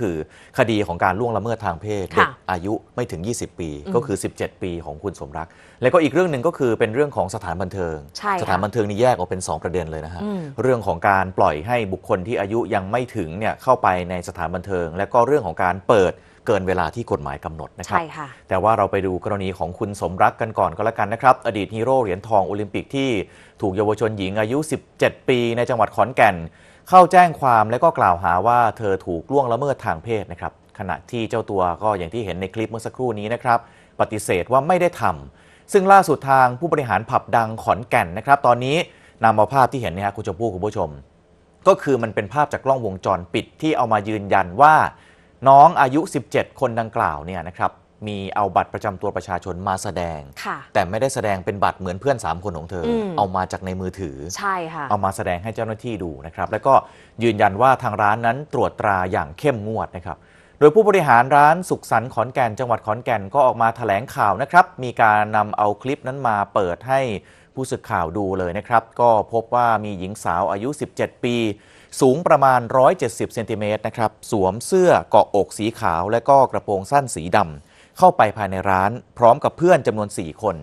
คือคดีของการล่วงละเมิดทางเพศเด็กอายุไม่ถึง 20 ปี ก็คือ 17 ปีของคุณสมรัก แล้วก็อีกเรื่องหนึ่งก็คือเป็นเรื่องของสถานบันเทิงสถานบันเทิงนี่แยกออกเป็น 2 ประเด็นเลยนะฮะ เรื่องของการปล่อยให้บุคคลที่อายุยังไม่ถึงเนี่ย เข้าไปในสถานบันเทิง และก็เรื่องของการเปิดเกินเวลาที่กฎหมายกำหนดนะครับใช่ค่ะแต่ว่าเราไปดูกรณีของคุณสมรักกันก่อนก็แล้วกันนะครับ อดีตฮีโร่เหรียญทองโอลิมปิกที่ถูกเยาวชนหญิงอายุ 17 ปีในจังหวัดขอนแก่น เข้าแจ้งความและก็กล่าวหาว่าเธอถูกล่วงละเมิดทางเพศนะครับ ขณะที่เจ้าตัวก็อย่างที่เห็นในคลิปเมื่อสักครู่นี้นะครับปฏิเสธว่าไม่ได้ทำ ซึ่งล่าสุดทางผู้บริหารผับดังขอนแก่นนะครับ ตอนนี้นำมาภาพที่เห็นนะครับคุณชมพู่คุณผู้ชม ก็คือมันเป็นภาพจากกล้องวงจรปิด ที่เอามายืนยันว่าน้องอายุ 17 คนดังกล่าวเนี่ยนะครับมีเอาบัตรประจำตัวประชาชนมาแสดง แต่ไม่ได้แสดงเป็นบัตรเหมือนเพื่อน 3 คนของเธอ เอามาจากในมือถือ ใช่ค่ะเอามาแสดงให้เจ้าหน้าที่ดูนะครับแล้วก็ยืนยันว่าทางร้านนั้นตรวจตราอย่างเข้มงวดนะครับโดยผู้บริหารร้านสุขสันต์ขอนแก่น จังหวัดขอนแก่น ก็ออกมาถแถลงข่าวนะครับมีการนำเอาคลิปนั้นมาเปิดให้ผู้สืกข่าวดูเลยนะครับ ก็พบว่ามีหญิงสาวอายุ 17 ปี สูงประมาณ 170 เซนติเมตรนะครับ สวมเสื้อเกาะอกสีขาวและก็กระโปรงสั้นสีดำเข้าไปภายในร้านพร้อมกับเพื่อนจำนวน 4 คน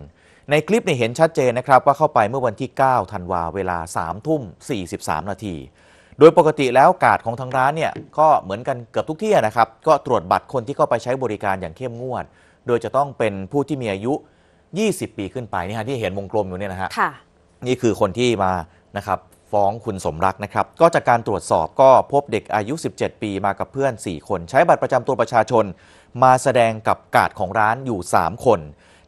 ในคลิปนี่เห็นชัดเจนนะครับ ว่าเข้าไปเมื่อวันที่ 9 ธันวาเวลา 3 ทุ่ม 43 นาที โดยปกติแล้วกาดของทางร้านเนี่ย ก็เหมือนกันเกือบทุกที่นะครับก็ตรวจบัตรคนที่เข้าไปใช้บริการอย่างเข้มงวด โดยจะต้องเป็นผู้ที่มีอายุ20 ปีขึ้นไป นี่ฮะ ที่เห็นวงกลมอยู่เนี่ยนะฮะะนี่คือคนที่มานะครับฟ้องคุณสมรักนะครับ ก็จากการตรวจสอบก็พบเด็กอายุ 17 ปีมากับเพื่อน 4 คน ใช้บัตรประจำตัวประชาชน มาแสดงกับกาดของร้านอยู่ 3 คน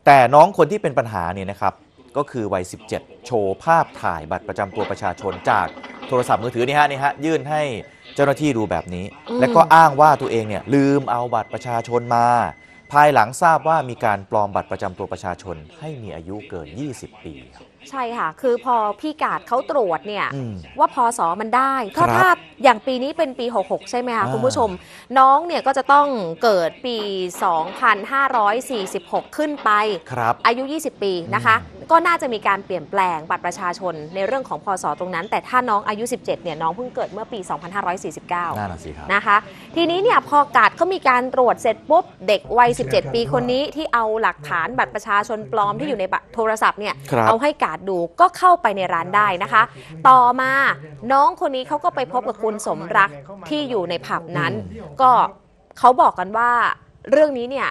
แต่น้องคนที่เป็นปัญหาเนี่ยนะครับ ก็คือวัย 17 โชว์ภาพถ่ายบัตรประจำตัวประชาชน จากโทรศัพท์มือถือนี่ฮะนี่ฮะยื่นให้เจ้าหน้าที่ดูแบบนี้ และก็อ้างว่าตัวเองเนี่ยลืมเอาบัตรประชาชนมาภายหลังทราบว่ามีการปลอมบัตรประจำตัวประชาชนให้มีอายุเกิน 20 ปีใช่ค่ะ คือพอพี่กาดเขาตรวจเนี่ยว่าพอสอมันได้เพราะถ้าอย่างปีนี้เป็นปี 66 ใช่ไหมคะคุณผู้ชม น้องเนี่ยก็จะต้องเกิดปี 2546 ขึ้นไปครับอายุ 20 ปีนะคะก็น่าจะมีการเปลี่ยนแปลงบัตรประชาชนในเรื่องของพอตรงนั้น แต่ถ้าน้องอายุ 17 เนี่ยน้องเพิ่งเกิดเมื่อปี 2549น่าหสิครับนะคะทีนี้เนี่ยพอกาดเขามีการตรวจเสร็จปุ๊บเด็กวัย 17 ปีคนนี้ที่เอาหลักฐานบัตรประชาชนปลอมที่อยู่ในโทรศัพท์เนี่ยเอาให้กาดาศดูก็เข้าไปในร้านได้นะคะ ต่อมาน้องคนนี้เขาก็ไปพบกับคุณสมรักที่อยู่ในผับนั้น ก็เขาบอกกันว่าเรื่องนี้เนี่ย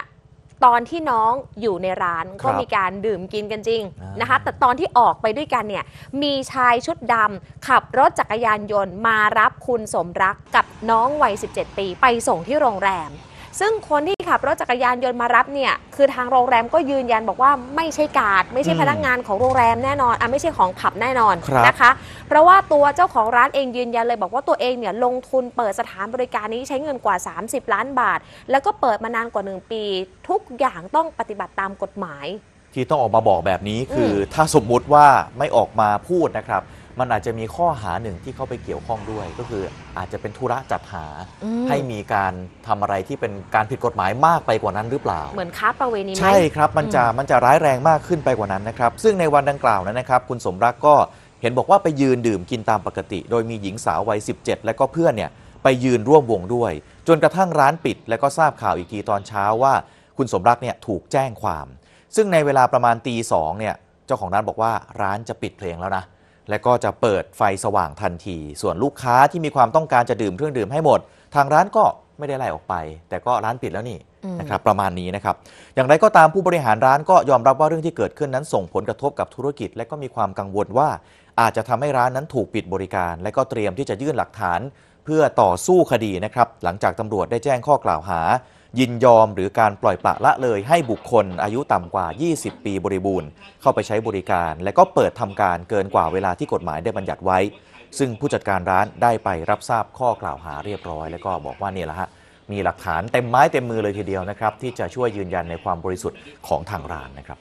ตอนที่น้องอยู่ในร้านก็มีการดื่มกินกันจริงนะคะ แต่ตอนที่ออกไปด้วยกันเนี่ยมีชายชุดดำขับรถจักรยานยนต์มารับคุณสมรักกับน้องวัย 17 ปีไปส่งที่โรงแรมซึ่งคนที่ขับรถจักรยานยนต์มารับเนี่ยคือทางโรงแรมก็ยืนยันบอกว่าไม่ใช่กาดไม่ใช่พนักงานของโรงแรมแน่นอนอ่ะไม่ใช่ของผับแน่นอนนะคะเพราะว่าตัวเจ้าของร้านเองยืนยันเลยบอกว่าตัวเองเนี่ยลงทุนเปิดสถานบริการนี้ใช้เงินกว่า 30 ล้านบาท แล้วก็เปิดมานานกว่า 1 ปี ทุกอย่างต้องปฏิบัติตามกฎหมาย ที่ต้องออกมาบอกแบบนี้คือ ถ้าสมมุติว่าไม่ออกมาพูดนะครับมันอาจจะมีข้อหาหนึ่งที่เข้าไปเกี่ยวข้องด้วย ก็คืออาจจะเป็นธุระจัดหา ให้มีการทำอะไรที่เป็นการผิดกฎหมายมากไปกว่านั้นหรือเปล่า เหมือนค้าประเวณีใช่ครับมันจะมันจะร้ายแรงมากขึ้นไปกว่านั้นนะครับ ซึ่งในวันดังกล่าวนั้นนะครับ คุณสมรักก็เห็นบอกว่าไปยืนดื่มกินตามปกติ โดยมีหญิงสาววัย17 และก็เพื่อนเนี่ยไปยืนร่วมวงด้วย จนกระทั่งร้านปิด และก็ทราบข่าวอีกทีตอนเช้าว่า คุณสมรักเนี่ยถูกแจ้งความ ซึ่งในเวลาประมาณตีสองเนี่ยเจ้าของร้านบอกว่าร้านจะปิดเพลงแล้วนะและก็จะเปิดไฟสว่างทันที ส่วนลูกค้าที่มีความต้องการจะดื่มเครื่องดื่มให้หมด ทางร้านก็ไม่ได้ไล่ออกไป แต่ก็ร้านปิดแล้วนี่นะครับประมาณนี้นะครับอย่างไรก็ตามผู้บริหารร้านก็ยอมรับว่าเรื่องที่เกิดขึ้นนั้นส่งผลกระทบกับธุรกิจ และก็มีความกังวลว่า อาจจะทำให้ร้านนั้นถูกปิดบริการ และก็เตรียมที่จะยื่นหลักฐาน เพื่อต่อสู้คดีนะครับหลังจากตำรวจได้แจ้งข้อกล่าวหายินยอมหรือการปล่อยปละละเลยให้บุคคลอายุต่ำกว่า 20 ปีบริบูรณ์เข้าไปใช้บริการและก็เปิดทำการเกินกว่าเวลาที่กฎหมายได้บัญญัติไว้ ซึ่งผู้จัดการร้านได้ไปรับทราบข้อกล่าวหาเรียบร้อย แล้วก็บอกว่านี่แหละฮะ มีหลักฐานเต็มไม้เต็มมือเลยทีเดียวนะครับ ที่จะช่วยยืนยันในความบริสุทธิ์ของทางร้านนะครับ